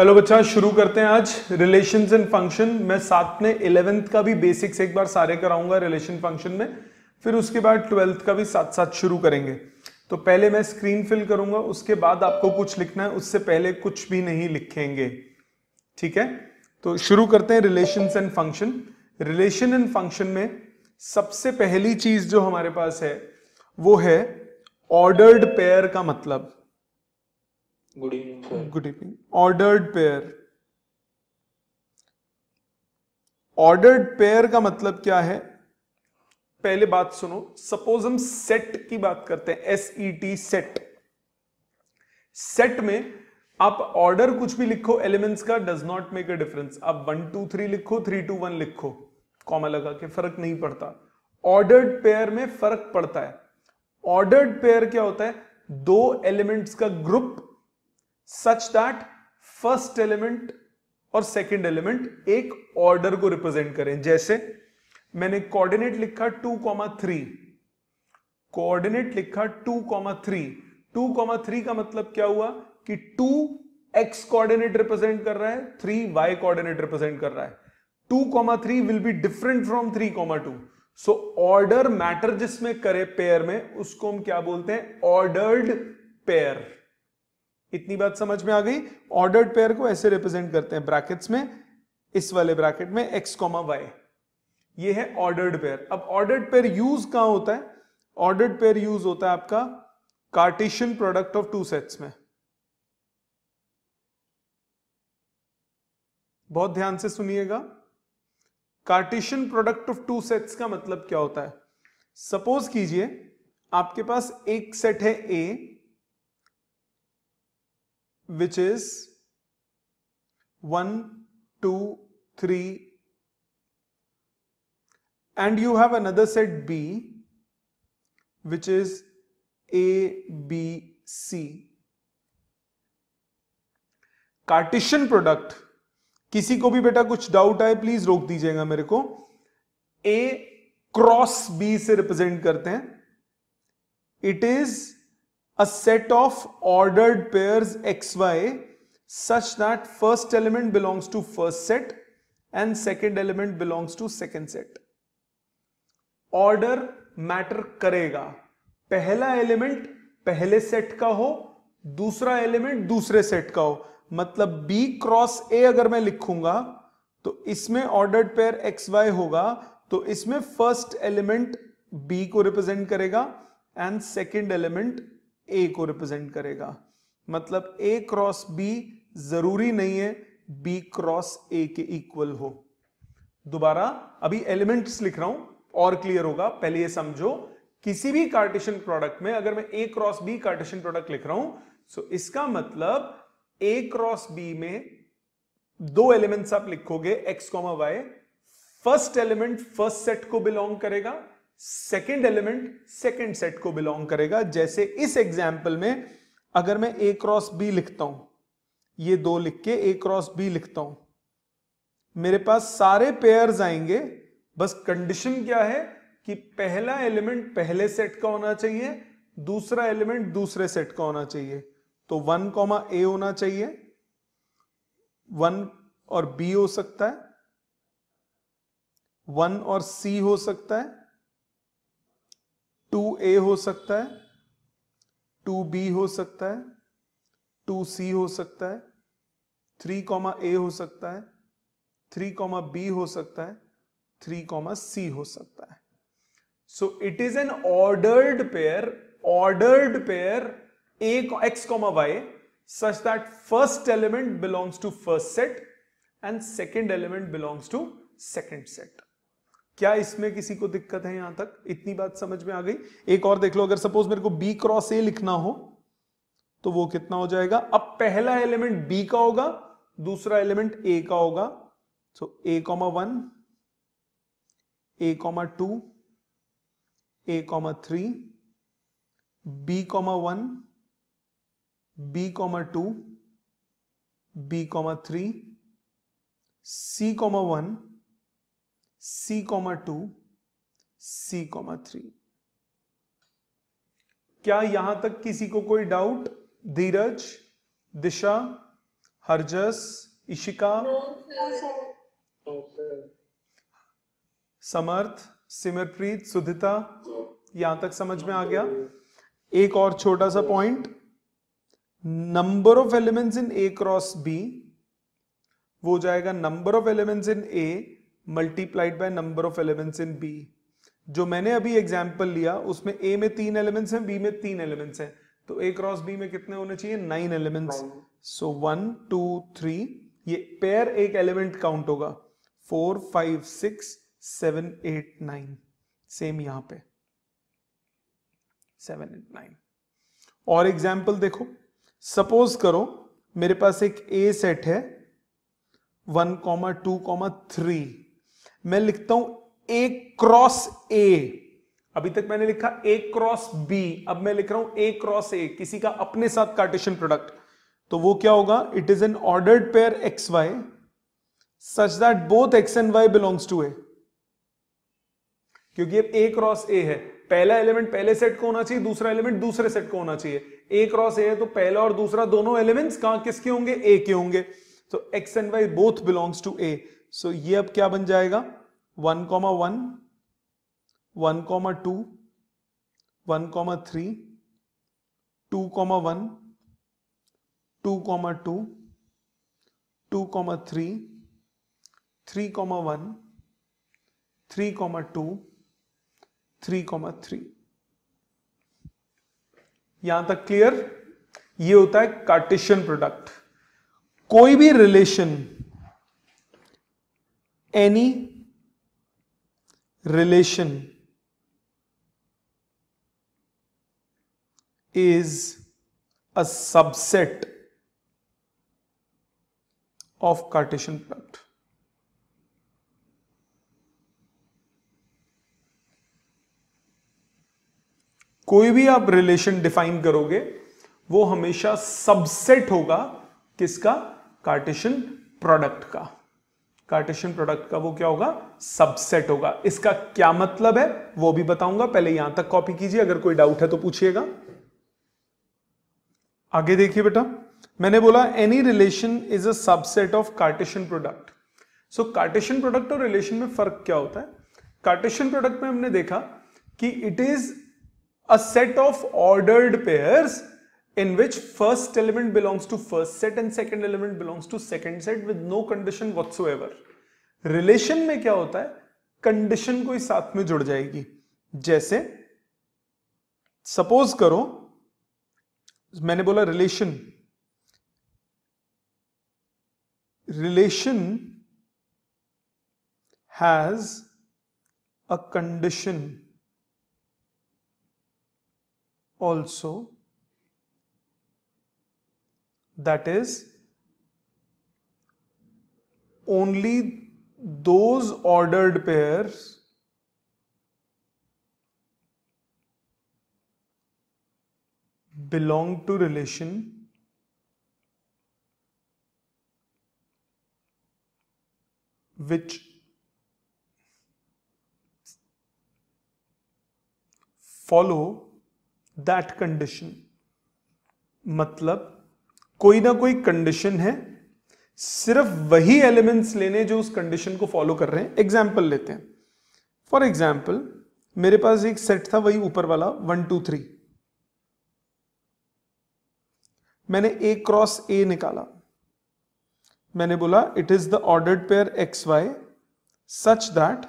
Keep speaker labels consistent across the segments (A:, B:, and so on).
A: Hello बच्चा शुरू करते हैं आज रिलेशन एंड फंक्शन मैं साथ में इलेवेंथ का भी बेसिक्स एक बार सारे कराऊंगा रिलेशन फंक्शन में फिर उसके बाद ट्वेल्थ का भी साथ साथ शुरू करेंगे तो पहले मैं स्क्रीन फिल करूंगा उसके बाद आपको कुछ लिखना है उससे पहले कुछ भी नहीं लिखेंगे ठीक है तो शुरू करते हैं relation and function relation and function में सबसे पहली चीज जो हमारे पास है वो है ऑर्डर्ड पेयर का मतलब good evening sir good evening ordered pair ordered pair का मतलब क्या है पहले बात सुनो सपोज हम सेट की बात करते हैं S E T set set में आप ऑर्डर कुछ भी लिखो एलिमेंट्स का does not make a difference आप वन टू थ्री लिखो थ्री टू वन लिखो कॉमा लगा के फर्क नहीं पड़ता ऑर्डर्ड पेयर में फर्क पड़ता है ऑर्डर्ड पेयर क्या होता है दो एलिमेंट्स का group such that first element और सेकेंड एलिमेंट एक ऑर्डर को रिप्रेजेंट करें जैसे मैंने कोऑर्डिनेट लिखा टू कॉमा थ्री कोऑर्डिनेट लिखा two comma three two comma three का मतलब क्या हुआ कि टू एक्स कोऑर्डिनेट रिप्रेजेंट कर रहा है थ्री वाई कोऑर्डिनेट रिप्रेजेंट कर रहा है two comma three will be different from three comma two so order matter जिसमें करे पेयर में उसको हम क्या बोलते हैं ऑर्डर्ड पेयर इतनी बात समझ में आ गई ऑर्डर्ड पेयर को ऐसे रिप्रेजेंट करते हैं ब्रैकेट्स में इस वाले ब्रैकेट में एक्स कॉमा वाई ये है ऑर्डर्ड पेयर अब ऑर्डर्ड पेयर यूज कहां होता है ऑर्डर्ड पेयर यूज होता है आपका Cartesian product of two sets में बहुत ध्यान से सुनिएगा Cartesian product of two sets का मतलब क्या होता है सपोज कीजिए आपके पास एक सेट है A which is 1, 2, 3 and you have another set B which is A, B, C. Cartesian product किसी को भी बेटा कुछ डाउट आए प्लीज रोक दीजिएगा मेरे को ए क्रॉस बी से रिप्रेजेंट करते हैं it is a set of ordered pairs xy such that first element belongs to first set and second element belongs to second set. Order matter करेगा पहला element पहले set का हो दूसरा element दूसरे set का हो मतलब B cross A अगर मैं लिखूंगा तो इसमें ordered pair एक्स वाई होगा तो इसमें फर्स्ट एलिमेंट B को represent करेगा and second element ए को रिप्रेजेंट करेगा मतलब ए क्रॉस बी जरूरी नहीं है बी क्रॉस ए के इक्वल हो दोबारा अभी एलिमेंट्स लिख रहा हूं और क्लियर होगा पहले ये समझो किसी भी कार्टेशियन प्रोडक्ट में अगर मैं A cross B Cartesian product लिख रहा हूं सो इसका मतलब ए क्रॉस बी में दो एलिमेंट्स आप लिखोगे X comma Y first element first set को बिलोंग करेगा सेकेंड एलिमेंट सेकेंड सेट को बिलोंग करेगा जैसे इस एग्जाम्पल में अगर मैं ए क्रॉस बी लिखता हूं ये दो लिख के ए क्रॉस बी लिखता हूं मेरे पास सारे पेयर आएंगे बस कंडीशन क्या है कि पहला एलिमेंट पहले सेट का होना चाहिए दूसरा एलिमेंट दूसरे सेट का होना चाहिए तो वन कॉमा ए होना चाहिए वन और बी हो सकता है वन और सी हो सकता है टू ए हो सकता है टू बी हो सकता है टू सी हो सकता है थ्री कॉमा ए हो सकता है थ्री कॉमा बी हो सकता है थ्री कॉमा सी हो सकता है so it is an ordered pair ordered pair a X comma Y such that first element belongs to first set and second element belongs to second set क्या इसमें किसी को दिक्कत है यहां तक इतनी बात समझ में आ गई एक और देख लो अगर सपोज मेरे को बी क्रॉस ए लिखना हो तो वो कितना हो जाएगा अब पहला एलिमेंट बी का होगा दूसरा एलिमेंट ए का होगा so A comma one A comma two A comma three B comma one B comma two B comma three C comma one C comma two C comma three क्या यहां तक किसी को कोई डाउट धीरज दिशा हरजस इशिका समर्थ सिमरप्रीत सुधिता यहां तक समझ में आ गया एक और छोटा सा point number of elements in A cross B वो जाएगा number of elements in A multiplied by number of elements in B जो मैंने अभी एग्जाम्पल लिया उसमें ए में तीन एलिमेंट्स हैं बी में तीन एलिमेंट्स हैं तो ए क्रॉस बी में कितने होने चाहिए nine elements so one two three ये पेयर एक एलिमेंट काउंट होगा four five six seven eight nine same यहां पे सेवन एट नाइन और एग्जाम्पल देखो सपोज करो मेरे पास एक ए सेट है one comma two comma three मैं लिखता हूं ए क्रॉस ए अभी तक मैंने लिखा ए क्रॉस बी अब मैं लिख रहा हूं ए क्रॉस ए किसी का अपने साथ कार्टेशियन प्रोडक्ट तो वो क्या होगा it is an ordered pair X Y such that both X and Y belongs to A क्योंकि अब ए क्रॉस ए है पहला एलिमेंट पहले सेट को होना चाहिए दूसरा एलिमेंट दूसरे सेट को होना चाहिए ए क्रॉस ए है तो पहला और दूसरा दोनों एलिमेंट्स कहां किसके होंगे ए के होंगे तो X and Y both belongs to A so so ये अब क्या बन जाएगा one comma one one comma two one comma three two comma one two comma two two comma three three comma one three comma two three comma three यहां तक clear ये होता है कार्टेशियन प्रोडक्ट कोई भी relation any relation is a subset of Cartesian product. कोई भी आप रिलेशन डिफाइन करोगे वो हमेशा सबसेट होगा किसका कार्टेशियन प्रोडक्ट का कार्टेशियन प्रोडक्ट का वो क्या होगा सबसेट होगा इसका क्या मतलब है वो भी बताऊंगा पहले यहां तक कॉपी कीजिए अगर कोई डाउट है तो पूछिएगा आगे देखिए बेटा मैंने बोला any relation is a subset of Cartesian product so Cartesian product और रिलेशन में फर्क क्या होता है कार्टेशियन प्रोडक्ट में हमने देखा कि it is a set of ordered pairs in which first element belongs to first set and second element belongs to second set with no condition whatsoever. Relation में क्या होता है कंडीशन कोई साथ में जुड़ जाएगी जैसे suppose करो मैंने बोला relation, relation has a condition also. that is only those ordered pairs belong to relation which follow that condition मतलब कोई ना कोई कंडीशन है सिर्फ वही एलिमेंट्स लेने जो उस कंडीशन को फॉलो कर रहे हैं एग्जाम्पल लेते हैं फॉर एग्जाम्पल मेरे पास एक सेट था वही ऊपर वाला वन टू थ्री मैंने ए क्रॉस ए निकाला मैंने बोला it is the ordered pair X Y such that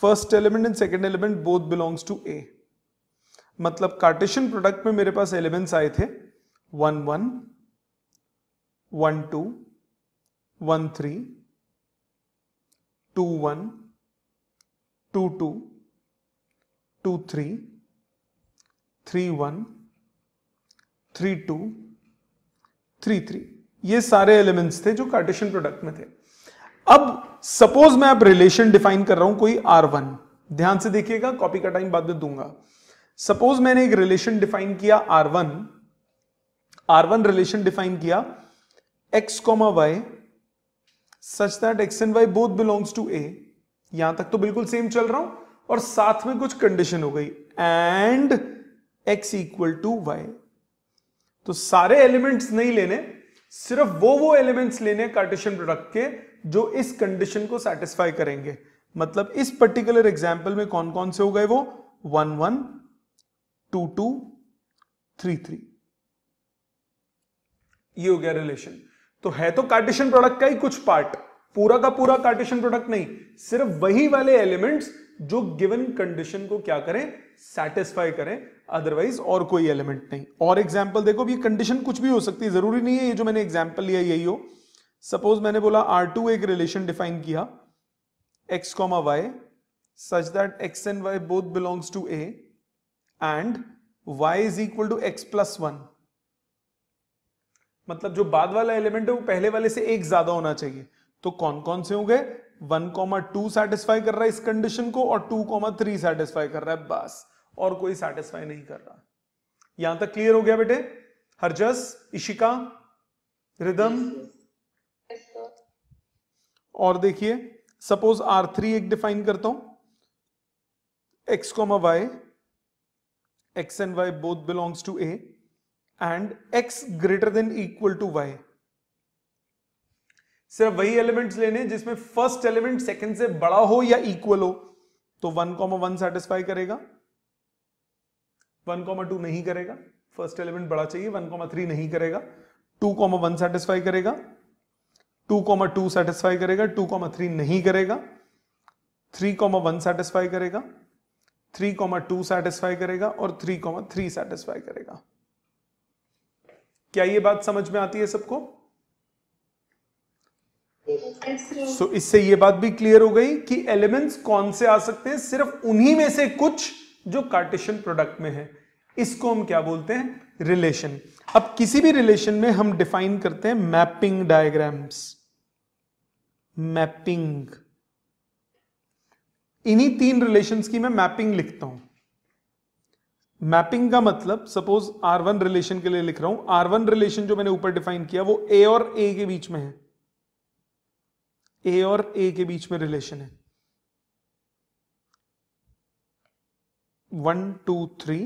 A: first element and second element both belongs to A मतलब कार्टेशियन प्रोडक्ट में मेरे पास एलिमेंट्स आए थे one one one two one three two one two two two three three one three two three three ये सारे elements थे जो कार्टेशियन प्रोडक्ट में थे अब सपोज मैं आप रिलेशन डिफाइन कर रहा हूं कोई आर वन ध्यान से देखिएगा कॉपी का टाइम बाद में दूंगा सपोज मैंने एक रिलेशन डिफाइन किया R one R one relation define किया x comma y such that x and y both belongs to a यहां तक तो बिल्कुल सेम चल रहा हूं और साथ में कुछ कंडीशन हो गई and x equal to Y तो सारे एलिमेंट्स नहीं लेने सिर्फ वो वो एलिमेंट्स लेने कार्टेशियन प्रोडक्ट के जो इस कंडीशन को सेटिस्फाई करेंगे मतलब इस पर्टिकुलर एग्जाम्पल में कौन कौन से हो गए वो one one two two three three ये हो गया रिलेशन तो है तो कार्टेशियन प्रोडक्ट का ही कुछ पार्ट पूरा का पूरा कार्टेशियन प्रोडक्ट नहीं सिर्फ वही वाले एलिमेंट्स जो गिवन कंडीशन को क्या करें सेटिस्फाई करें अदरवाइज और कोई एलिमेंट नहीं और एग्जाम्पल देखो ये कंडीशन कुछ भी हो सकती है जरूरी नहीं है ये जो मैंने एग्जाम्पल लिया यही हो सपोज मैंने बोला आर टू एक रिलेशन डिफाइन किया x comma Y such that x and Y both belongs to A and Y is equal to x plus one मतलब जो बाद वाला एलिमेंट है वो पहले वाले से एक ज्यादा होना चाहिए तो कौन कौन से हो गए वन कॉमा टू सेटिस्फाई कर रहा है इस कंडीशन को और टू कॉमा थ्री सेटिस्फाई कर रहा है बस और कोई सेटिस्फाई नहीं कर रहा यहां तक क्लियर हो गया बेटे हरजस इशिका रिदम और देखिए सपोज आर थ्री एक डिफाइन करता हूं x comma Y X and Y both belongs to A and x greater than equal to y सिर्फ वही एलिमेंट्स लेने जिसमें फर्स्ट एलिमेंट सेकंड से बड़ा हो या इक्वल हो तो वन कॉमा वन सेटिस्फाई करेगा वन कॉमा टू नहीं करेगा फर्स्ट एलिमेंट बड़ा चाहिए वन कॉमा थ्री नहीं करेगा टू कॉमा वन सेटिस्फाई करेगा टू कॉमा टू सेटिस्फाई करेगा टू कॉमा थ्री नहीं करेगा थ्री कॉमा वन सेटिस्फाई करेगा थ्री कॉमा टू सेटिस्फाई करेगा और थ्री कॉमा थ्री सेटिस्फाई करेगा क्या ये बात समझ में आती है सबको सो so, इससे ये बात भी क्लियर हो गई कि एलिमेंट्स कौन से आ सकते हैं सिर्फ उन्हीं में से कुछ जो कार्टेशियन प्रोडक्ट में है इसको हम क्या बोलते हैं रिलेशन अब किसी भी रिलेशन में हम डिफाइन करते हैं मैपिंग डायग्राम्स मैपिंग इन्हीं तीन रिलेशंस की मैं मैपिंग लिखता हूं मैपिंग का मतलब सपोज आर वन रिलेशन के लिए लिख रहा हूं आर वन रिलेशन जो मैंने ऊपर डिफाइन किया वो ए और ए के बीच में है ए और ए के बीच में रिलेशन है वन टू थ्री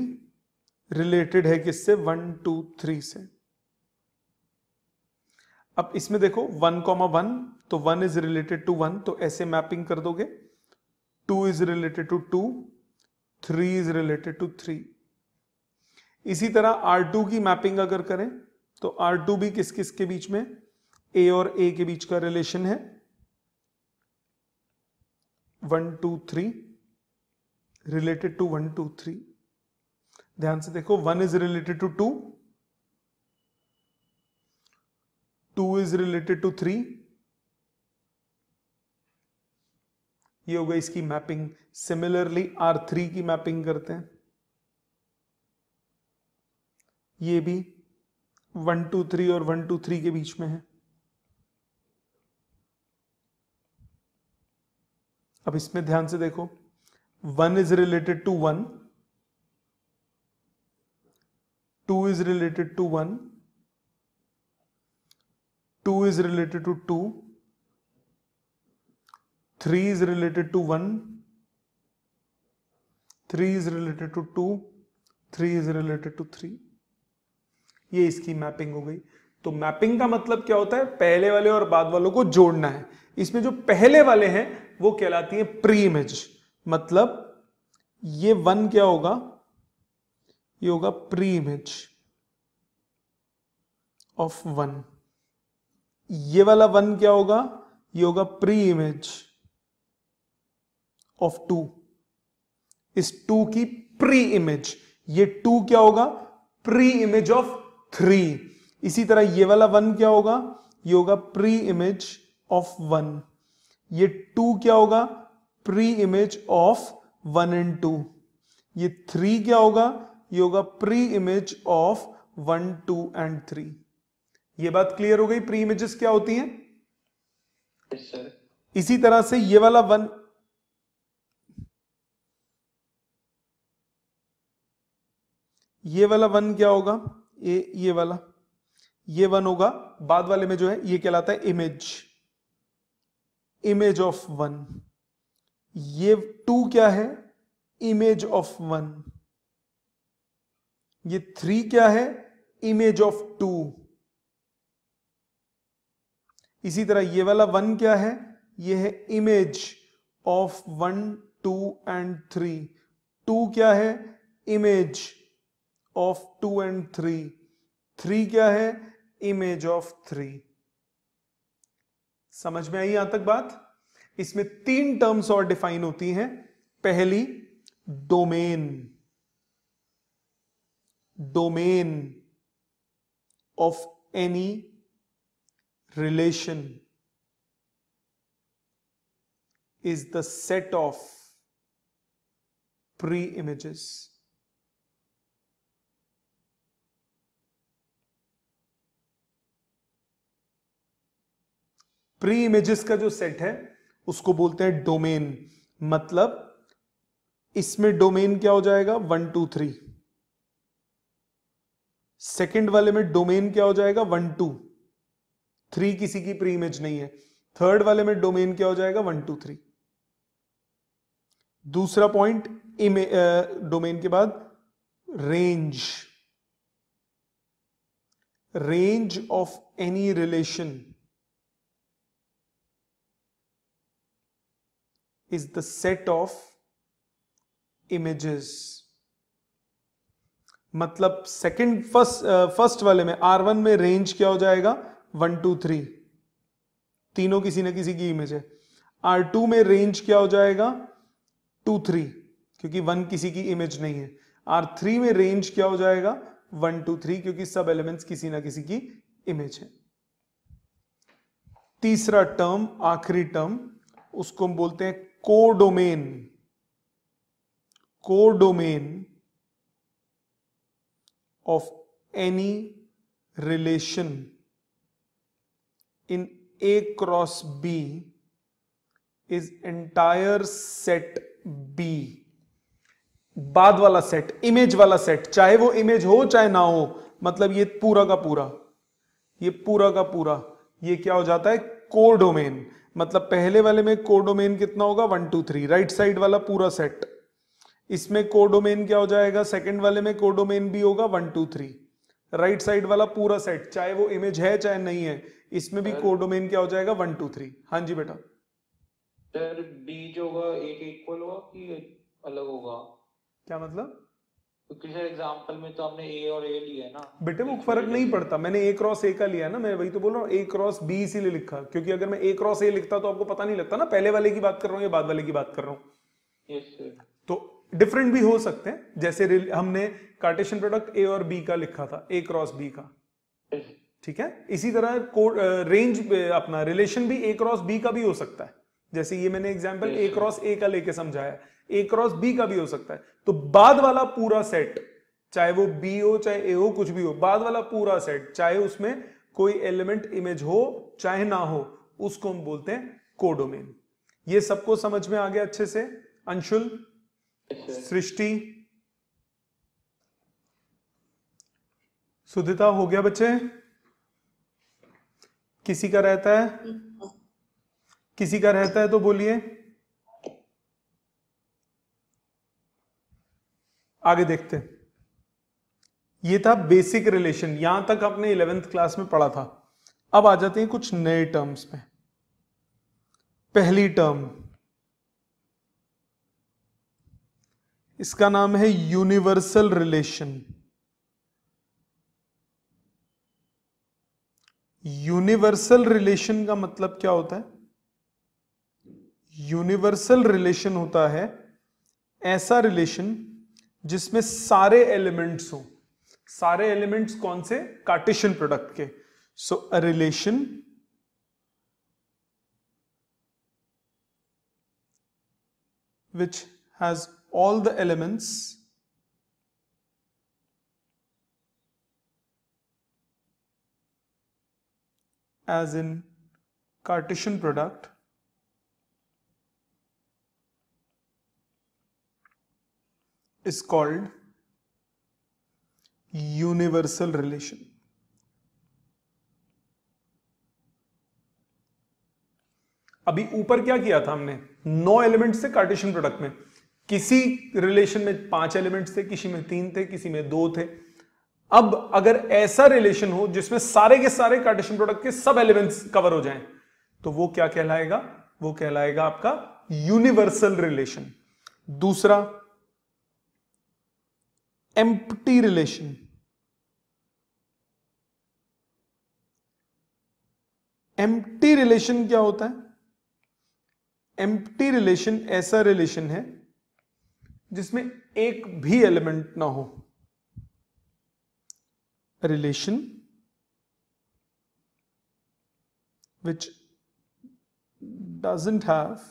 A: रिलेटेड है किससे वन टू थ्री से अब इसमें देखो वन कॉमा वन तो one is related to one तो ऐसे मैपिंग कर दोगे two is related to two three is related to three इसी तरह R2 की मैपिंग अगर करें तो R2 भी किस किस के बीच में ए और ए के बीच का रिलेशन है one two three related to one two three ध्यान से देखो one is related to two two is related to three ये हो गई इसकी मैपिंग सिमिलरली आर थ्री की मैपिंग करते हैं ये भी वन टू थ्री और वन टू थ्री के बीच में है अब इसमें ध्यान से देखो one is related to one two is related to one two is related to two three is related to one three is related to two three is related to three ये इसकी मैपिंग हो गई तो mapping का मतलब क्या होता है पहले वाले और बाद वालों को जोड़ना है इसमें जो पहले वाले हैं वो कहलाती है प्री इमेज मतलब ये वन क्या होगा ये होगा प्री इमेज ऑफ वन ये वाला वन क्या होगा ये होगा प्री इमेज ऑफ टू इस टू की प्री इमेज ये टू क्या होगा प्री इमेज ऑफ थ्री इसी तरह ये वाला वन क्या होगा ये होगा प्री इमेज ऑफ वन ये टू क्या होगा pre image of one and two ये थ्री क्या होगा ये होगा pre image of one two and three ये बात क्लियर हो गई प्री इमेजेस क्या होती हैं yes, इसी तरह से ये वाला वन ये वाला वन क्या होगा ये ये वाला ये वन होगा बाद वाले में जो है ये कहलाता है इमेज इमेज ऑफ वन ये टू क्या है इमेज ऑफ वन ये थ्री क्या है इमेज ऑफ टू इसी तरह ये वाला वन क्या है ये है image of one two and three two क्या है image of two and three three क्या है इमेज ऑफ थ्री समझ में आई यहां तक बात इसमें तीन टर्म्स और डिफाइन होती हैं पहली domain domain of any relation is the set of preimages preimages का जो सेट है उसको बोलते हैं डोमेन मतलब इसमें डोमेन क्या हो जाएगा वन टू थ्री सेकेंड वाले में डोमेन क्या हो जाएगा वन टू थ्री किसी की प्री इमेज नहीं है थर्ड वाले में डोमेन क्या हो जाएगा वन टू थ्री दूसरा पॉइंट डोमेन के बाद range range of any relation is the set of images मतलब सेकेंड फर्स्ट फर्स्ट वाले में आर वन में रेंज क्या हो जाएगा वन टू थ्री तीनों किसी न किसी की इमेज है आर टू में रेंज क्या हो जाएगा टू थ्री क्योंकि वन किसी की इमेज नहीं है आर थ्री में रेंज क्या हो जाएगा वन टू थ्री क्योंकि सब एलिमेंट्स किसी ना किसी की इमेज है तीसरा टर्म आखिरी टर्म उसको हम बोलते हैं codomain codomain of any relation in A cross B is entire set B बाद वाला सेट इमेज वाला सेट चाहे वो इमेज हो चाहे ना हो मतलब ये पूरा का पूरा ये पूरा का पूरा ये क्या हो जाता है कोडोमेन मतलब पहले वाले में कोडोमेन कितना होगा one two three right side वाला पूरा सेट इसमें कोडोमेन क्या हो जाएगा सेकंड वाले में कोडोमेन भी होगा one two three right side वाला पूरा सेट चाहे वो इमेज है चाहे नहीं है इसमें भी कोडोमेन क्या हो जाएगा वन टू थ्री हाँ जी बेटा सर जो होगा एक इक्वल होगा कि अलग होगा क्या मतलब तो पिछले एग्जांपल में तो हमने ए और ए लिया है ना बेटे वो फर्क नहीं पड़ता मैंने ए क्रॉस ए का लिया ना मैं वही तो बोल रहा हूँ ए क्रॉस बी इसीलिए लिखा क्योंकि अगर मैं ए क्रॉस ए लिखता तो आपको पता नहीं लगता ना पहले वाले की बात कर रहा हूँ या बाद वाले की बात कर रहा हूँ तो डिफरेंट भी हो सकते हैं जैसे हमने कार्टेशन प्रोडक्ट ए और बी का लिखा था ए क्रॉस बी का ठीक है इसी तरह रेंज अपना रिलेशन भी ए क्रॉस बी का भी हो सकता है जैसे ये मैंने एग्जाम्पल ए क्रॉस ए का लेके समझाया ए क्रॉस बी का भी हो सकता है तो बाद वाला पूरा सेट चाहे वो बी हो चाहे ए हो कुछ भी हो बाद वाला पूरा सेट चाहे उसमें कोई एलिमेंट इमेज हो चाहे ना हो उसको हम बोलते हैं कोडोमेन ये सबको समझ में आ गया अच्छे से अंशुल सृष्टि सुधिता हो गया बच्चे किसी का रहता है किसी का रहता है तो बोलिए आगे देखते हैं ये था बेसिक रिलेशन यहां तक आपने इलेवेंथ क्लास में पढ़ा था अब आ जाते हैं कुछ नए टर्म्स में पहली टर्म इसका नाम है यूनिवर्सल रिलेशन यूनिवर्सल रिलेशन का मतलब क्या होता है यूनिवर्सल रिलेशन होता है ऐसा रिलेशन जिसमें सारे एलिमेंट्स हो सारे एलिमेंट्स कौन से कार्टेशियन प्रोडक्ट के so a relation which has all the elements as in Cartesian product is called universal relation. अभी ऊपर क्या किया था हमने नौ एलिमेंट्स थे कार्टेशियन प्रोडक्ट में किसी रिलेशन में पांच एलिमेंट्स थे किसी में तीन थे किसी में दो थे अब अगर ऐसा रिलेशन हो जिसमें सारे के सारे कार्टेशियन प्रोडक्ट के सब एलिमेंट्स कवर हो जाएं तो वो क्या कहलाएगा वो कहलाएगा आपका यूनिवर्सल रिलेशन दूसरा empty relation एम्प्टी रिलेशन क्या होता है एम्प्टी रिलेशन ऐसा रिलेशन है जिसमें एक भी एलिमेंट ना हो relation which doesn't have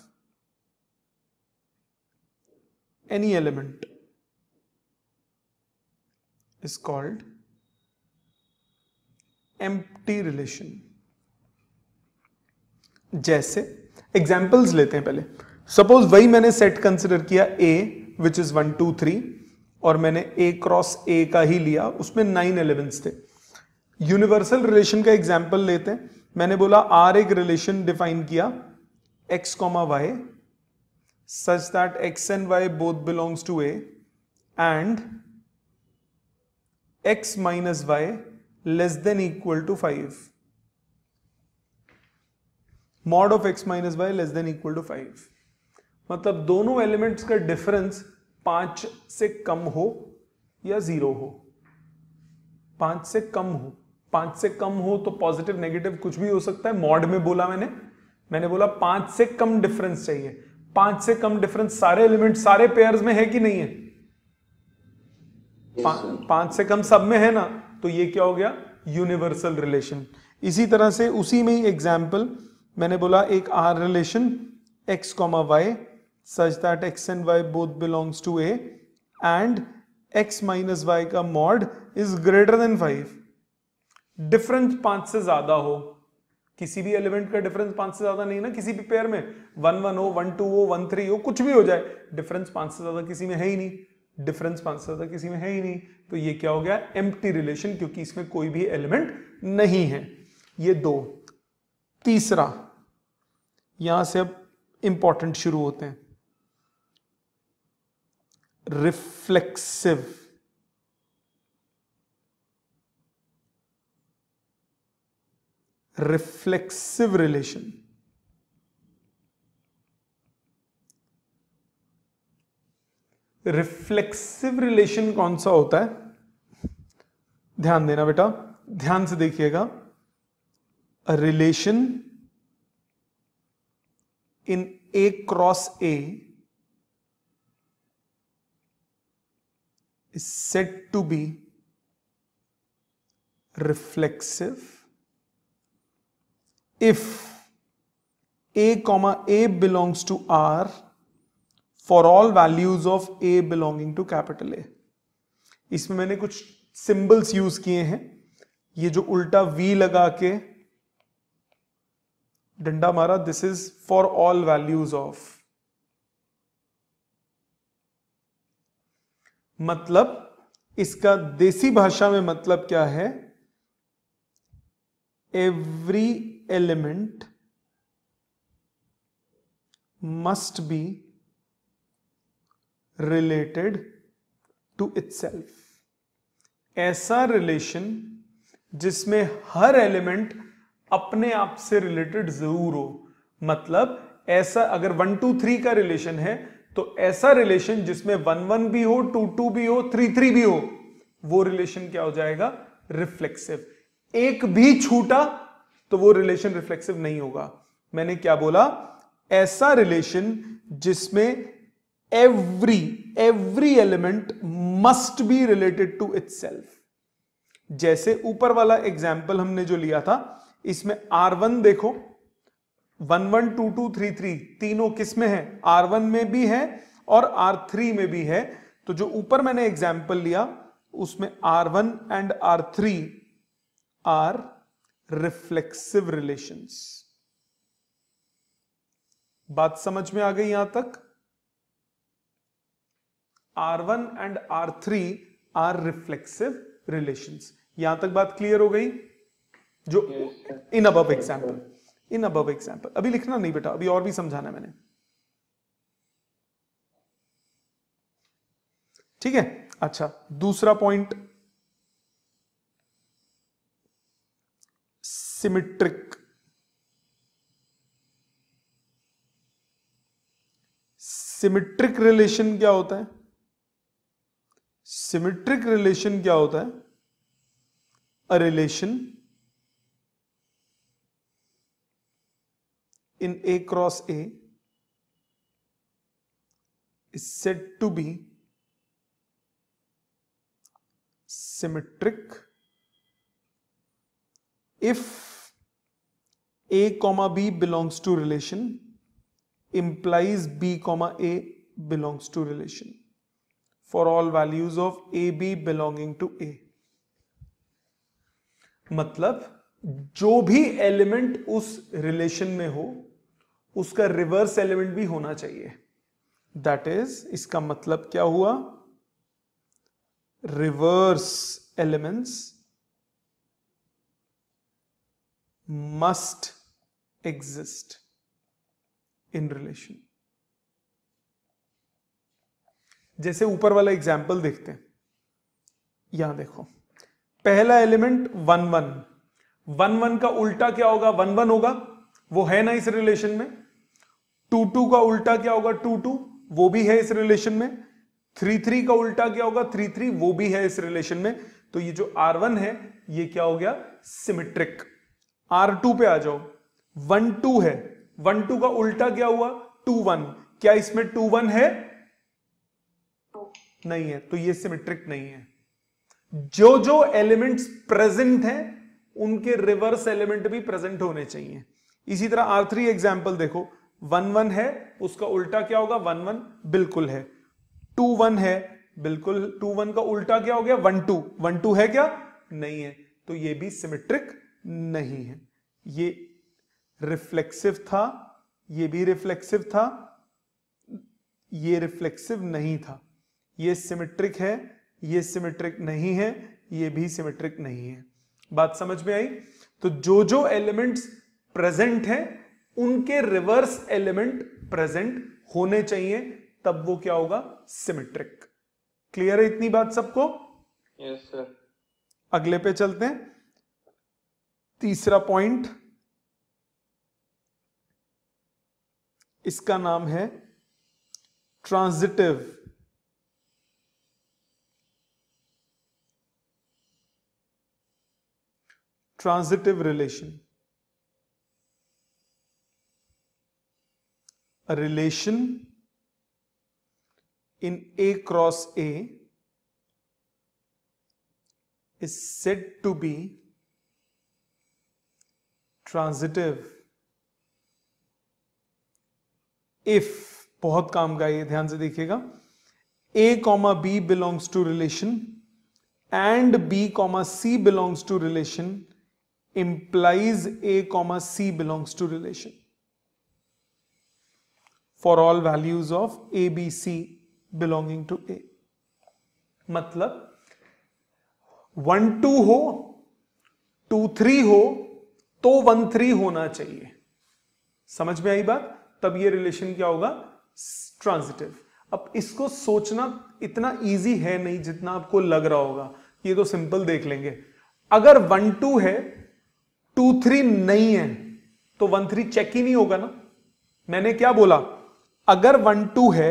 A: any element is called empty relation. जैसे एग्जाम्पल्स लेते हैं पहले सपोज वही मैंने सेट कंसिडर किया A which is one two three और मैंने ए क्रॉस ए का ही लिया उसमें नाइन एलिमेंट्स थे यूनिवर्सल रिलेशन का एग्जाम्पल लेते हैं मैंने बोला आर एक रिलेशन डिफाइन किया x comma Y such that x and Y both belongs to A and x minus y less than equal to 5. Mod of x minus y less than equal to five मतलब दोनों elements का difference पांच से कम हो या zero हो पांच से कम हो पांच से कम हो तो पॉजिटिव नेगेटिव कुछ भी हो सकता है मॉड में बोला मैंने मैंने बोला पांच से कम डिफरेंस चाहिए पांच से कम डिफरेंस सारे एलिमेंट सारे पेयर्स में है कि नहीं है पांच से कम सब में है ना तो ये क्या हो गया यूनिवर्सल रिलेशन इसी तरह से उसी में ही एग्जाम्पल मैंने बोला एक R relation x comma Y such that x and Y both belongs to A and x minus y का mod is greater than five difference पांच से ज्यादा हो किसी भी एलिमेंट का डिफरेंस पांच से ज्यादा नहीं ना किसी भी पेयर में वन वन हो वन टू हो वन थ्री हो कुछ भी हो जाए डिफरेंस पांच से ज्यादा किसी में है ही नहीं डिफरेंस पांच सौ था किसी में है ही नहीं तो ये क्या हो गया एम रिलेशन क्योंकि इसमें कोई भी एलिमेंट नहीं है ये दो तीसरा यहां से अब इंपॉर्टेंट शुरू होते हैं reflexive reflexive relation reflexive relation कौन सा होता है ध्यान देना बेटा ध्यान से देखिएगा relation in A cross A is set to be reflexive if a comma a belongs to R for all values of a belonging to capital A इसमें मैंने कुछ सिंबल्स यूज किए हैं ये जो उल्टा वी लगा के डंडा मारा this is for all values of मतलब इसका देसी भाषा में मतलब क्या है every element must be related to itself ऐसा रिलेशन जिसमें हर एलिमेंट अपने आप से रिलेटेड जरूर हो मतलब ऐसा अगर वन टू थ्री का रिलेशन है तो ऐसा रिलेशन जिसमें वन वन भी हो टू टू भी हो थ्री थ्री भी हो वो रिलेशन क्या हो जाएगा रिफ्लेक्सिव एक भी छूटा तो वो रिलेशन रिफ्लेक्सिव नहीं होगा मैंने क्या बोला ऐसा रिलेशन जिसमें every every element must be related to its जैसे ऊपर वाला एग्जाम्पल हमने जो लिया था इसमें R1 देखो one one two two three three तीनों किसमें है R1 में भी है और R3 में भी है तो जो ऊपर मैंने एग्जाम्पल लिया उसमें R1 and R three R reflexive relation बात समझ में आ गई यहां तक R1 and R3 are reflexive relation यहां तक बात क्लियर हो गई जो इन अब एग्जाम्पल इन अब एग्जाम्पल अभी लिखना नहीं बेटा अभी और भी समझाना मैंने ठीक है अच्छा दूसरा पॉइंट सिमेट्रिक सिमेट्रिक रिलेशन क्या होता है सिमेट्रिक रिलेशन क्या होता है a relation in A cross A is set to be symmetric if a comma b belongs to relation implies b comma a belongs to relation for all values of a b belonging to A मतलब जो भी element उस relation में हो उसका reverse element भी होना चाहिए दैट इज इसका मतलब क्या हुआ reverse elements must exist in relation जैसे ऊपर वाला एग्जाम्पल देखते हैं यहां देखो पहला element one one one one का उल्टा क्या होगा वन वन होगा वो है ना इस रिलेशन में टू टू का उल्टा क्या होगा टू टू वो भी है इस रिलेशन में थ्री थ्री का उल्टा क्या होगा थ्री थ्री वो भी है इस रिलेशन में तो ये जो आर वन है ये क्या हो गया सिमेट्रिक आर टू पे आ जाओ वन टू है वन टू का उल्टा क्या हुआ टू वन क्या इसमें टू वन है नहीं है तो ये सिमेट्रिक नहीं है जो जो एलिमेंट्स प्रेजेंट हैं उनके रिवर्स एलिमेंट भी प्रेजेंट होने चाहिए इसी तरह आर थ्री एग्जाम्पल देखो वन वन है उसका उल्टा क्या होगा वन वन बिल्कुल है टू वन है बिल्कुल टू वन का उल्टा क्या हो गया वन टू वन टू है क्या नहीं है तो ये भी सिमेट्रिक नहीं है ये रिफ्लेक्सिव था ये भी रिफ्लेक्सिव था ये रिफ्लेक्सिव नहीं था ये सिमेट्रिक है ये सिमेट्रिक नहीं है ये भी सिमेट्रिक नहीं है बात समझ में आई तो जो जो एलिमेंट्स प्रेजेंट हैं उनके रिवर्स एलिमेंट प्रेजेंट होने चाहिए तब वो क्या होगा सिमेट्रिक क्लियर है इतनी बात सबको यस yes, सर अगले पे चलते हैं तीसरा पॉइंट इसका नाम है transitive transitive relation. A relation in A cross A is said to be transitive if बहुत काम का ये ध्यान से देखिएगा a comma b belongs to relation and b comma c belongs to relation implies a comma c belongs to relation for all values of a b c belonging to a मतलब one two हो two three हो तो one three होना चाहिए समझ में आई बात तब ये रिलेशन क्या होगा ट्रांजिटिव अब इसको सोचना इतना इजी है नहीं जितना आपको लग रहा होगा ये तो सिंपल देख लेंगे अगर वन टू है टू थ्री नहीं है तो वन थ्री चेक ही नहीं होगा ना मैंने क्या बोला अगर वन टू है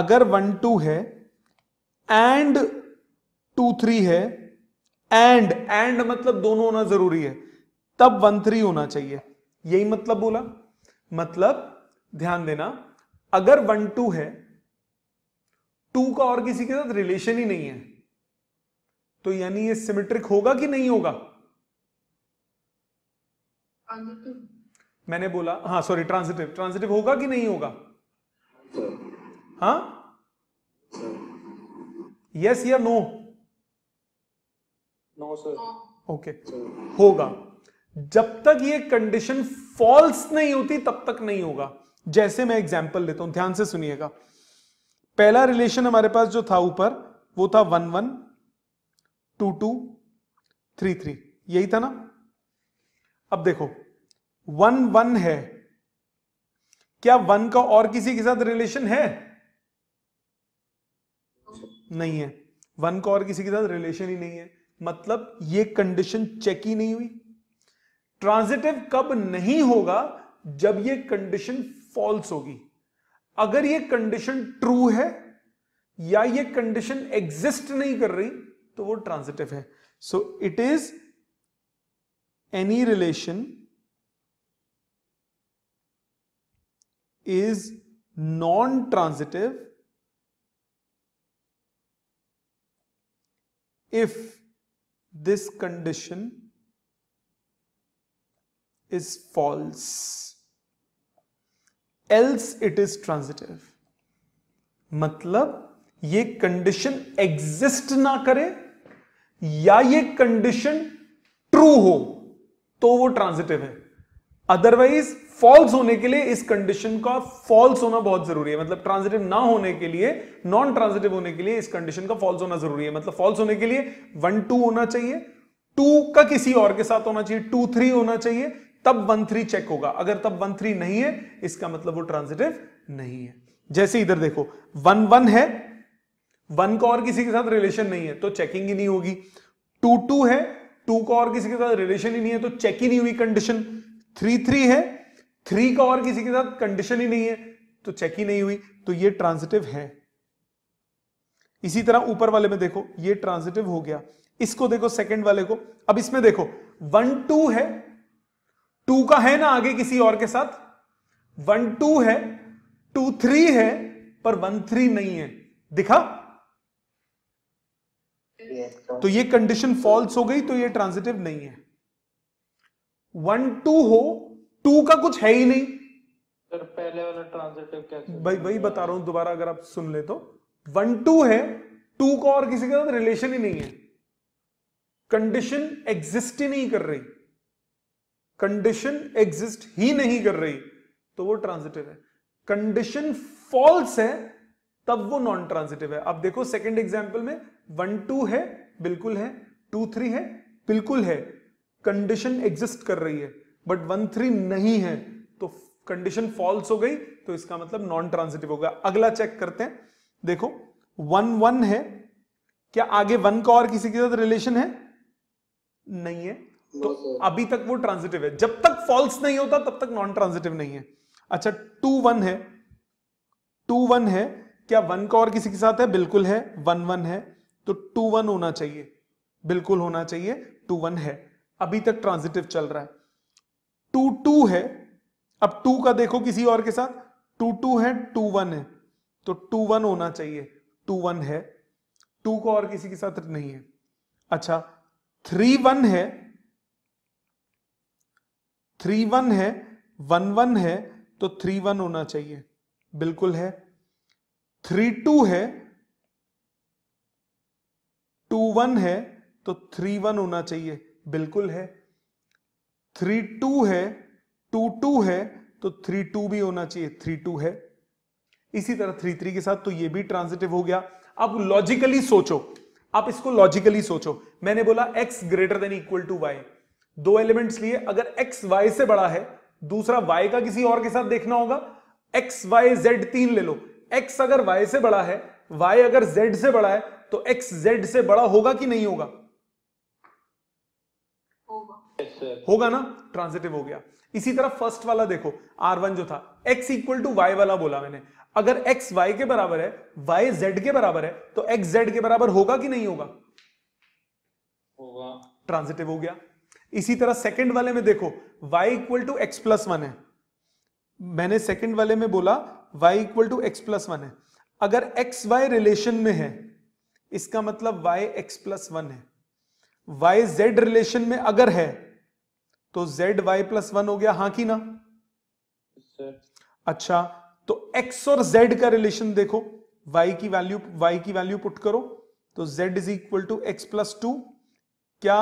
A: अगर वन टू है एंड टू थ्री है एंड एंड मतलब दोनों होना जरूरी है तब वन थ्री होना चाहिए यही मतलब बोला मतलब ध्यान देना अगर वन टू है टू का और किसी के साथ रिलेशन ही नहीं है तो यानी ये सिमेट्रिक होगा कि नहीं होगा तो। मैंने बोला हाँ सॉरी ट्रांसिटिव ट्रांसिटिव होगा कि नहीं होगा हाँ यस या नो नो सर ओके होगा जब तक ये कंडीशन फॉल्स नहीं होती तब तक नहीं होगा जैसे मैं एग्जाम्पल लेता हूं ध्यान से सुनिएगा पहला रिलेशन हमारे पास जो था ऊपर वो था one one two two three three यही था ना अब देखो वन वन है क्या वन का और किसी के साथ रिलेशन है नहीं है वन का और किसी के साथ रिलेशन ही नहीं है मतलब ये कंडीशन चेक ही नहीं हुई ट्रांजिटिव कब नहीं होगा जब ये कंडीशन फॉल्स होगी अगर ये कंडीशन ट्रू है या ये कंडीशन एग्जिस्ट नहीं कर रही तो वो ट्रांजिटिव है so it is any relation is non transitive if this condition is false else it is transitive मतलब ये कंडीशन एग्जिस्ट ना करे या ये कंडीशन ट्रू हो तो वो ट्रांजिटिव है अदरवाइज फॉल्स होने के लिए इस कंडीशन का फॉल्स होना बहुत जरूरी है मतलब ट्रांजिटिव ना होने के लिए नॉन ट्रांजिटिव होने के लिए इस कंडीशन का फॉल्स होना जरूरी है मतलब फॉल्स होने के लिए वन टू होना चाहिए टू का किसी और के साथ होना चाहिए टू थ्री होना चाहिए तब वन थ्री चेक होगा अगर तब वन थ्री नहीं है इसका मतलब वो ट्रांजिटिव नहीं है जैसे इधर देखो वन वन है वन का और किसी के साथ रिलेशन नहीं है तो चेकिंग ही नहीं होगी टू टू है टू का और किसी के साथ रिलेशन ही नहीं है तो चेक ही नहीं हुई कंडीशन थ्री थ्री है थ्री का और किसी के साथ कंडीशन ही नहीं है तो चेक ही नहीं हुई तो ये ट्रांजिटिव है इसी तरह ऊपर वाले में देखो ये ट्रांजिटिव हो गया इसको देखो सेकंड वाले को अब इसमें देखो वन टू है टू का है ना आगे किसी और के साथ वन टू है टू थ्री है पर वन थ्री नहीं है दिखा तो ये कंडीशन फॉल्स हो गई तो ये ट्रांजिटिव नहीं है वन टू हो टू का कुछ है ही नहीं सर पहले वाला ट्रांजिटिव क्या भाई वही बता रहा हूं दोबारा अगर आप सुन ले तो वन टू है टू का और किसी के साथ रिलेशन ही नहीं है कंडीशन एग्जिस्ट ही नहीं कर रही कंडीशन एग्जिस्ट ही नहीं कर रही तो वो ट्रांजिटिव है कंडीशन फॉल्स है तब वो नॉन ट्रांजिटिव है अब देखो सेकेंड एग्जाम्पल में वन टू है बिल्कुल है टू थ्री है बिल्कुल है कंडीशन एग्जिस्ट कर रही है बट वन थ्री नहीं है तो कंडीशन फॉल्स हो गई तो इसका मतलब नॉन ट्रांजिटिव हो गया अगला चेक करते हैं देखो वन वन है क्या आगे वन का और किसी के साथ रिलेशन है नहीं है तो अभी तक वो ट्रांजिटिव है जब तक फॉल्स नहीं होता तब तक नॉन ट्रांजिटिव नहीं है अच्छा टू वन है टू वन है क्या वन का और किसी के साथ है बिल्कुल है वन वन है तो टू वन होना चाहिए बिल्कुल होना चाहिए टू वन है अभी तक ट्रांजिटिव चल रहा है टू टू है अब टू का देखो किसी और के साथ टू टू है टू वन है तो टू वन होना चाहिए टू वन है टू का और किसी के साथ नहीं है अच्छा थ्री वन है थ्री वन है वन वन है तो थ्री वन होना चाहिए बिल्कुल है थ्री टू है टू वन है तो थ्री वन होना चाहिए बिल्कुल है थ्री टू है टू टू है तो थ्री टू भी होना चाहिए थ्री टू है इसी तरह थ्री थ्री के साथ तो ये भी ट्रांजिटिव हो गया अब लॉजिकली सोचो आप इसको लॉजिकली सोचो मैंने बोला x greater than equal to y दो एलिमेंट्स लिए अगर x y से बड़ा है दूसरा y का किसी और के साथ देखना होगा x y z तीन ले लो एक्स अगर वाई से बड़ा है वाई अगर जेड से बड़ा है तो एक्स जेड से बड़ा होगा कि नहीं होगा होगा ना ट्रांजिटिव हो गया इसी तरह फर्स्ट वाला देखो आर वन जो था एक्स इक्वल टू वाई वाला बोला मैंने अगर एक्स वाई के बराबर है वाई जेड के बराबर है तो एक्स जेड के बराबर होगा कि नहीं होगा होगा ट्रांजिटिव हो गया इसी तरह सेकंड वाले में देखो y equal to x plus one है मैंने सेकंड वाले में बोला y equal to x plus one है अगर एक्स वाई रिलेशन में है इसका मतलब y x प्लस वन है y z रिलेशन में अगर है तो z y प्लस वन हो गया हां कि ना अच्छा तो x और z का रिलेशन देखो y की वैल्यू y की वैल्यू पुट करो तो z is equal to x plus two क्या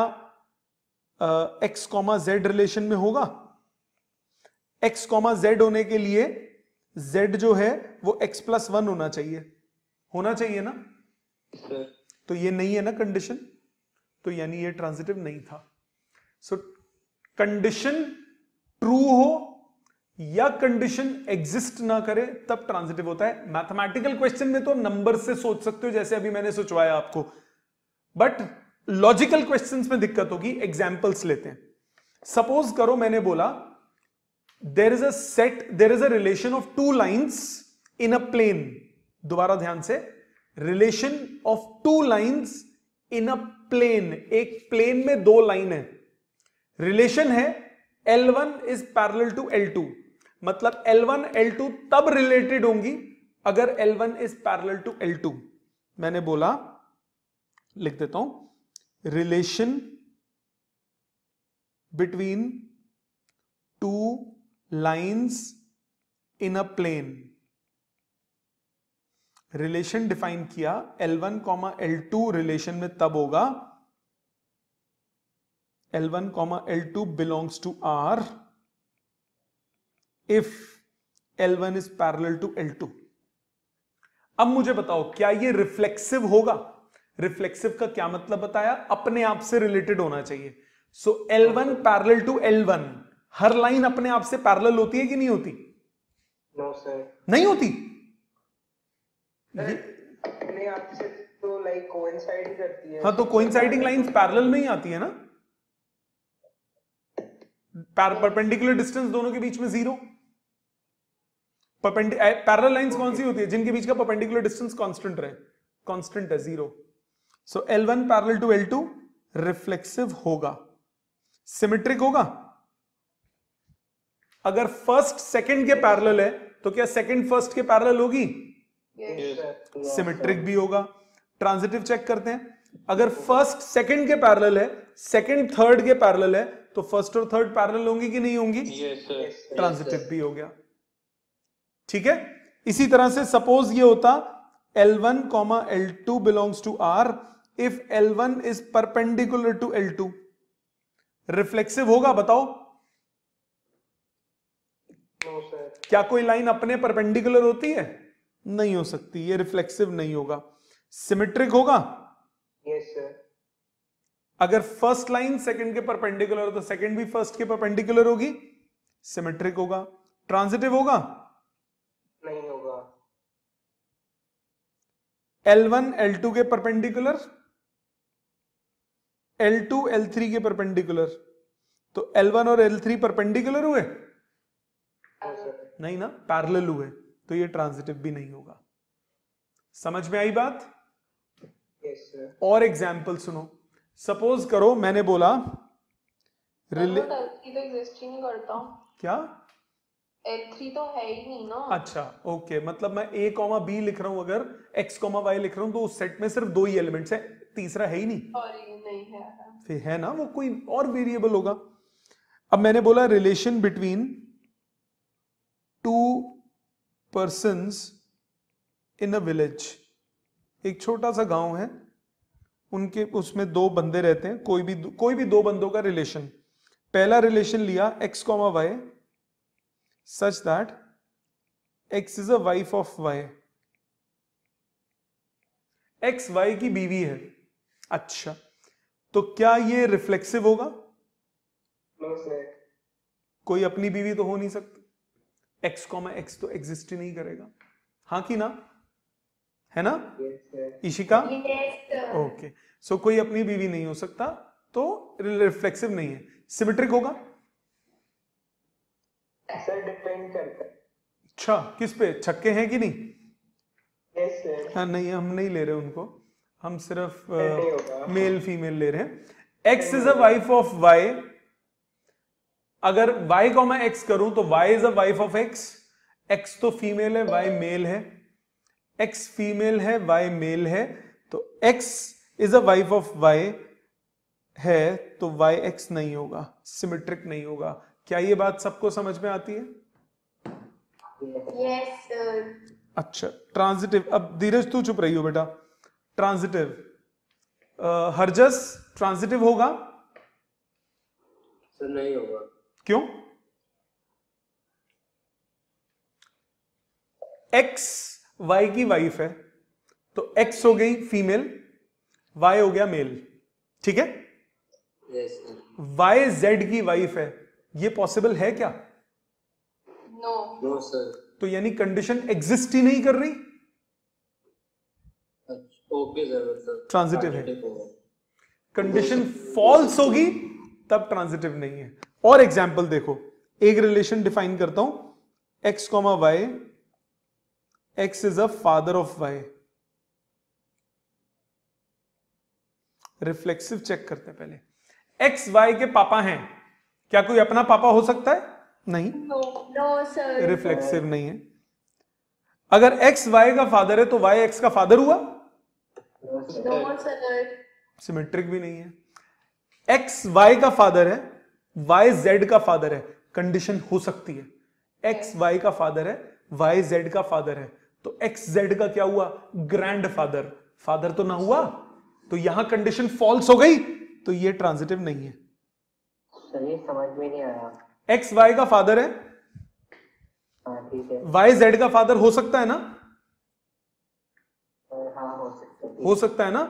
A: एक्स कॉमा जेड रिलेशन में होगा एक्स कॉमा जेड होने के लिए z जो है वो x प्लस वन होना चाहिए होना चाहिए ना तो ये नहीं है ना कंडीशन तो यानी ये ट्रांजिटिव नहीं था सो कंडीशन ट्रू हो या कंडीशन एग्जिस्ट ना करे तब ट्रांजिटिव होता है मैथमेटिकल क्वेश्चन में तो आप नंबर से सोच सकते हो जैसे अभी मैंने सोचवाया आपको बट लॉजिकल क्वेश्चंस में दिक्कत होगी एग्जाम्पल्स लेते हैं सपोज करो मैंने बोला there is a set there is a relation of two lines in a plane दोबारा ध्यान से relation of two lines in a plane एक प्लेन में दो लाइन है रिलेशन है L1 one is parallel to L2 मतलब L1 L2 तब रिलेटेड होंगी अगर L1 one is parallel to L2 मैंने बोला लिख देता हूं relation between two lines in a plane relation define किया L1 one comma L relation में तब होगा L1 one comma L two belongs to R if L one is parallel to L two अब मुझे बताओ क्या ये रिफ्लेक्सिव होगा रिफ्लेक्सिव का क्या मतलब बताया अपने आप से रिलेटेड होना चाहिए so L1 one parallel to one हर लाइन अपने आप से पैरेलल होती है कि नहीं होती नो सर नहीं होती अपने तो लाइक कोइंसाइड करती है हाँ तो पैरेलल में ही आती है ना परपेंडिकुलर डिस्टेंस दोनों के बीच में जीरो eh, पैरेलल लाइंस कौन सी होती है जिनके बीच का परपेंडिकुलर डिस्टेंस कांस्टेंट रहे कांस्टेंट है zero so L one parallel to L two reflexive होगा सिमेट्रिक होगा अगर फर्स्ट सेकंड के पैरल है तो क्या सेकंड फर्स्ट के पैरल होगी सिमेट्रिक yes. भी होगा ट्रांजिटिव चेक करते हैं अगर फर्स्ट सेकंड के पैरल है सेकंड थर्ड के पैरल है तो फर्स्ट और थर्ड पैरल होंगी कि नहीं होंगी ट्रांजिटिव yes, भी हो गया ठीक है इसी तरह से सपोज ये होता L1, one comma L two belongs to R if L1 one is perpendicular to L2 reflexive होगा बताओ क्या कोई लाइन अपने परपेंडिकुलर होती है नहीं हो सकती ये रिफ्लेक्सिव नहीं होगा सिमेट्रिक होगा yes, अगर फर्स्ट लाइन सेकंड के परपेंडिकुलर हो तो सेकंड भी फर्स्ट के परपेंडिकुलर होगी सिमेट्रिक होगा ट्रांजिटिव होगा नहीं होगा एल टू के perpendicular L two L three के परपेंडिकुलर तो एल वन और एल थ्री परपेंडिकुलर हुए नहीं ना पैरल हुए तो ये ट्रांजिटिव भी नहीं होगा समझ में आई बात yes, और एग्जाम्पल सुनो सपोज करो मैंने बोला रिले तो तो नहीं करता क्या थ्री तो है ही नहीं ना अच्छा ओके मतलब मैं ए कॉमा बी लिख रहा हूं अगर एक्स कॉमा वाई लिख रहा हूँ तो उस सेट में सिर्फ दो ही एलिमेंट्स है तीसरा है ही नहीं नहीं है फिर है ना वो कोई और वेरिएबल होगा अब मैंने बोला relation between two persons in a village एक छोटा सा गांव है उनके उसमें दो बंदे रहते हैं कोई भी कोई भी दो बंदों का रिलेशन पहला रिलेशन लिया x comma Y such that x is a wife of y x y की बीवी है अच्छा तो क्या ये रिफ्लेक्सिव होगा no, कोई अपनी बीवी तो हो नहीं सकती एक्स कॉमा एक्स तो एग्जिस्ट ही नहीं करेगा हाँ कि ना है ना yes, Ishika okay so okay. so, कोई अपनी बीवी नहीं हो सकता तो रिफ्लेक्सिव नहीं है सिमेट्रिक होगा अच्छा किस पे छक्के हैं कि नहीं yes, हाँ नहीं हम नहीं ले रहे उनको हम सिर्फ मेल फीमेल ले रहे हैं x is a wife of y अगर y मैं एक्स करूं तो y is a wife of x x तो फीमेल है y मेल है x फीमेल है y मेल है तो x is a wife of y है तो y x नहीं होगा सिमेट्रिक नहीं होगा क्या ये बात सबको समझ में आती है yes, sir. अच्छा ट्रांजिटिव अब धीरज तू चुप रही हो बेटा ट्रांजिटिव हरजस ट्रांजिटिव होगा सर नहीं होगा क्यों एक्स वाई की वाइफ है तो एक्स हो गई फीमेल वाई हो गया मेल ठीक है वाई yes, जेड की वाइफ है ये पॉसिबल है क्या नो नो सर तो यानी कंडीशन एग्जिस्ट ही नहीं कर रही ओके सर ट्रांजिटिव है कंडीशन फॉल्स होगी तब ट्रांजिटिव नहीं है और एग्जाम्पल देखो एक रिलेशन डिफाइन करता हूं x comma Y x is a father of y reflexive check करते हैं पहले एक्स वाई के पापा हैं क्या कोई अपना पापा हो सकता है नहीं no, no, रिफ्लेक्सिव नहीं है अगर एक्स वाई का फादर है तो वाई एक्स का फादर हुआ no, सिमेट्रिक भी नहीं है एक्स वाई का फादर है वाई जेड का फादर है कंडीशन हो सकती है एक्स वाई का फादर है वाई जेड का फादर है तो एक्स जेड का क्या हुआ ग्रैंड फादर फादर तो ना हुआ तो यहां कंडीशन फॉल्स हो गई तो ये ट्रांजिटिव नहीं है समझ में नहीं आया एक्स वाई का फादर है वाई हाँ, जेड का फादर हो सकता है ना हाँ, हो, सकता हो सकता है ना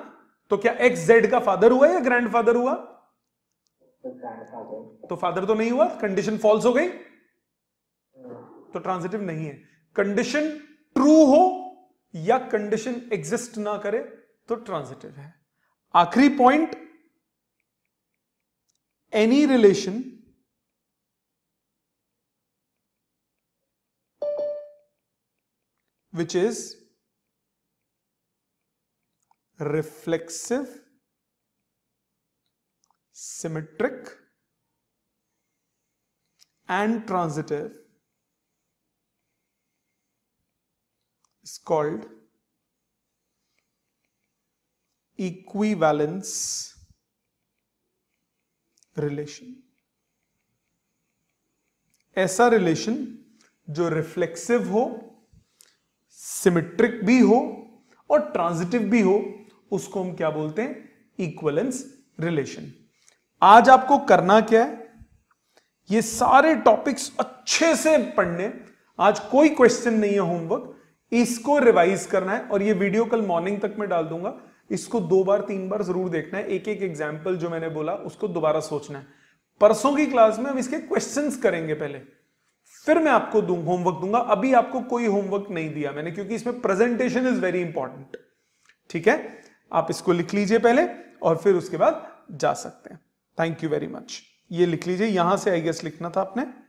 A: तो क्या एक्स जेड का फादर हुआ या ग्रैंड फादर हुआ तो फादर तो, तो नहीं हुआ कंडीशन फॉल्स हो गई तो ट्रांजिटिव नहीं है कंडीशन ट्रू हो या कंडीशन एग्जिस्ट ना करे तो ट्रांजिटिव है आखिरी point any relation which is reflexive symmetric and transitive is called equivalence relation ऐसा रिलेशन जो रिफ्लेक्सिव हो सिमेट्रिक भी हो और ट्रांजिटिव भी हो उसको हम क्या बोलते हैं इक्वलेंस रिलेशन आज आपको करना क्या है ये सारे टॉपिक्स अच्छे से पढ़ने आज कोई क्वेश्चन नहीं है होमवर्क इसको रिवाइज करना है और ये वीडियो कल मॉर्निंग तक मैं डाल दूंगा इसको दो बार तीन बार जरूर देखना है एक एक एग्जाम्पल जो मैंने बोला उसको दोबारा सोचना है परसों की क्लास में हम इसके क्वेश्चंस करेंगे पहले फिर मैं आपको दूं होमवर्क दूंगा अभी आपको कोई होमवर्क नहीं दिया मैंने क्योंकि इसमें प्रेजेंटेशन इज वेरी इंपॉर्टेंट ठीक है आप इसको लिख लीजिए पहले और फिर उसके बाद जा सकते हैं थैंक यू वेरी मच ये लिख लीजिए यहां से आई गेस लिखना था आपने